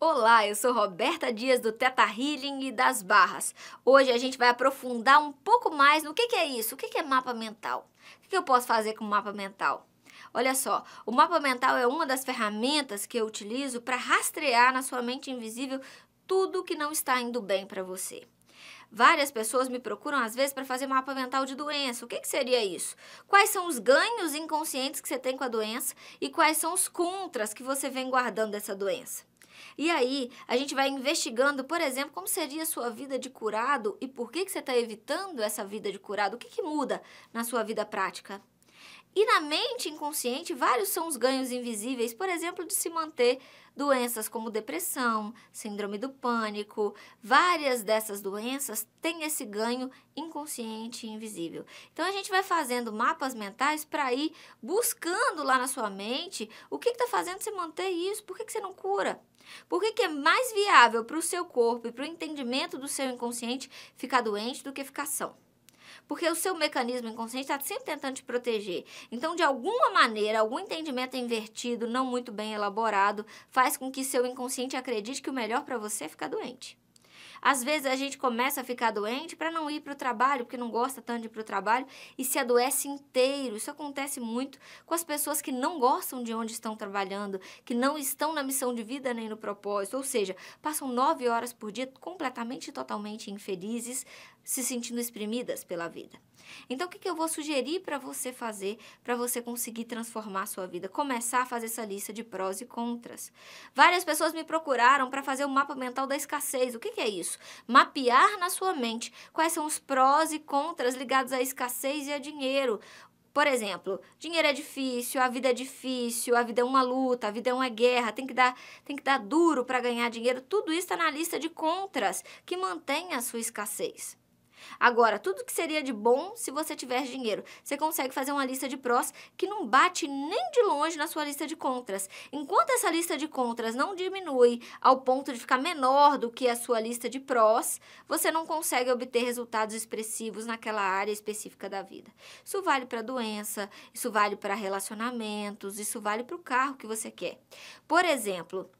Olá, eu sou Roberta Dias do Teta Healing e das Barras. Hoje a gente vai aprofundar um pouco mais no que, que é isso, o que, que é mapa mental. O que, eu posso fazer com mapa mental? Olha só, o mapa mental é uma das ferramentas que eu utilizo para rastrear na sua mente invisível tudo que não está indo bem para você. Várias pessoas me procuram às vezes para fazer mapa mental de doença. O que, que, seria isso? Quais são os ganhos inconscientes que você tem com a doença e quais são os contras que você vem guardando dessa doença? E aí, a gente vai investigando, por exemplo, como seria a sua vida de curado e por que, que você está evitando essa vida de curado. O que, que muda na sua vida prática? E na mente inconsciente, vários são os ganhos invisíveis, por exemplo, de se manter doenças como depressão, síndrome do pânico. Várias dessas doenças têm esse ganho inconsciente e invisível. Então a gente vai fazendo mapas mentais para ir buscando lá na sua mente o que está fazendo você manter isso, por que, que você não cura? Por que, que é mais viável para o seu corpo e para o entendimento do seu inconsciente ficar doente do que ficar são? Porque o seu mecanismo inconsciente está sempre tentando te proteger. Então, de alguma maneira, algum entendimento invertido, não muito bem elaborado, faz com que seu inconsciente acredite que o melhor para você é ficar doente. Às vezes a gente começa a ficar doente para não ir para o trabalho, porque não gosta tanto de ir para o trabalho e se adoece inteiro. Isso acontece muito com as pessoas que não gostam de onde estão trabalhando, que não estão na missão de vida nem no propósito, ou seja, passam nove horas por dia completamente e totalmente infelizes, se sentindo exprimidas pela vida. Então, o que, que eu vou sugerir para você fazer para você conseguir transformar a sua vida? Começar a fazer essa lista de prós e contras. Várias pessoas me procuraram para fazer o um mapa mental da escassez. O que, que é isso? isso, mapear na sua mente quais são os prós e contras ligados à escassez e a dinheiro. Por exemplo, dinheiro é difícil, a vida é difícil, a vida é uma luta, a vida é uma guerra, tem que dar, tem que dar duro para ganhar dinheiro. Tudo isso está na lista de contras que mantém a sua escassez. Agora, tudo que seria de bom se você tiver dinheiro, você consegue fazer uma lista de prós que não bate nem de longe na sua lista de contras. Enquanto essa lista de contras não diminui ao ponto de ficar menor do que a sua lista de prós, você não consegue obter resultados expressivos naquela área específica da vida. Isso vale para doença, isso vale para relacionamentos, isso vale para o carro que você quer. Por exemplo,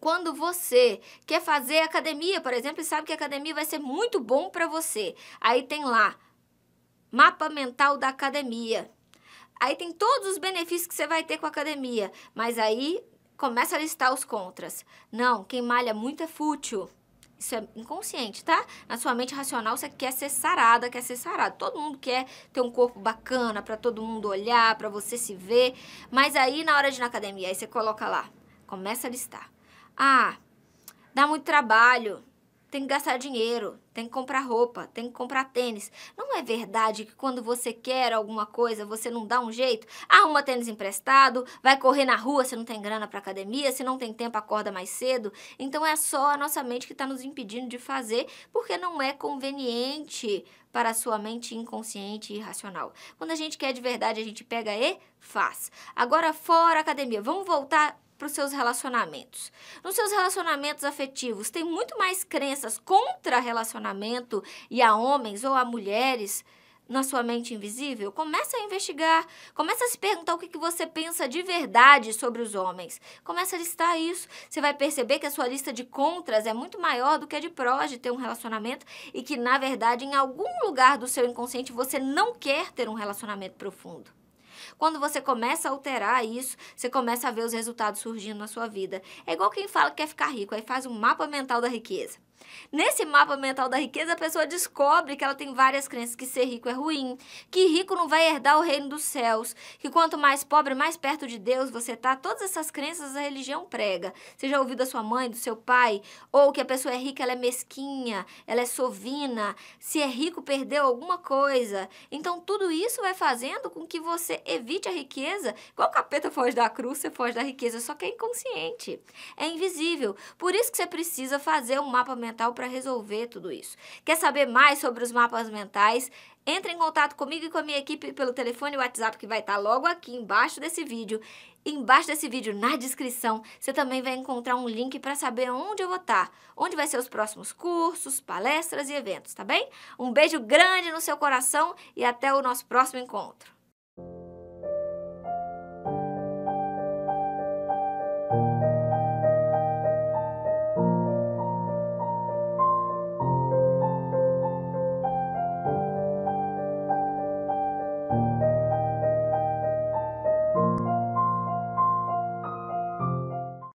quando você quer fazer academia, por exemplo, e sabe que a academia vai ser muito bom para você, aí tem lá mapa mental da academia. Aí tem todos os benefícios que você vai ter com a academia, mas aí começa a listar os contras. Não, quem malha muito é fútil. Isso é inconsciente, tá? Na sua mente racional você quer ser sarada, quer ser sarado. Todo mundo quer ter um corpo bacana para todo mundo olhar, para você se ver. Mas aí na hora de ir na academia, aí você coloca lá, começa a listar. Ah, dá muito trabalho, tem que gastar dinheiro, tem que comprar roupa, tem que comprar tênis. Não é verdade que quando você quer alguma coisa, você não dá um jeito? Arruma tênis emprestado, vai correr na rua se não tem grana para academia, se não tem tempo, acorda mais cedo. Então é só a nossa mente que está nos impedindo de fazer, porque não é conveniente para a sua mente inconsciente e irracional. Quando a gente quer de verdade, a gente pega e faz. Agora, fora academia, vamos voltar para os seus relacionamentos. Nos seus relacionamentos afetivos, tem muito mais crenças contra relacionamento e a homens ou a mulheres na sua mente invisível? Começa a investigar, começa a se perguntar o que, que você pensa de verdade sobre os homens. Começa a listar isso. Você vai perceber que a sua lista de contras é muito maior do que a de prós de ter um relacionamento e que, na verdade, em algum lugar do seu inconsciente você não quer ter um relacionamento profundo. Quando você começa a alterar isso, você começa a ver os resultados surgindo na sua vida. É igual quem fala que quer ficar rico, aí faz um mapa mental da riqueza. Nesse mapa mental da riqueza, a pessoa descobre que ela tem várias crenças, que ser rico é ruim, que rico não vai herdar o reino dos céus, que quanto mais pobre, mais perto de Deus você tá. Todas essas crenças a religião prega. Você já ouviu da sua mãe, do seu pai, ou que a pessoa é rica, ela é mesquinha, ela é sovina, se é rico perdeu alguma coisa. Então tudo isso vai fazendo com que você evite a riqueza. Qual capeta foge da cruz, você foge da riqueza, só que é inconsciente, é invisível. Por isso que você precisa fazer um mapa mental mental para resolver tudo isso. Quer saber mais sobre os mapas mentais? Entre em contato comigo e com a minha equipe pelo telefone e WhatsApp que vai estar tá logo aqui embaixo desse vídeo. Embaixo desse vídeo, na descrição, você também vai encontrar um link para saber onde eu vou estar, tá, onde vai ser os próximos cursos, palestras e eventos, tá bem? Um beijo grande no seu coração e até o nosso próximo encontro.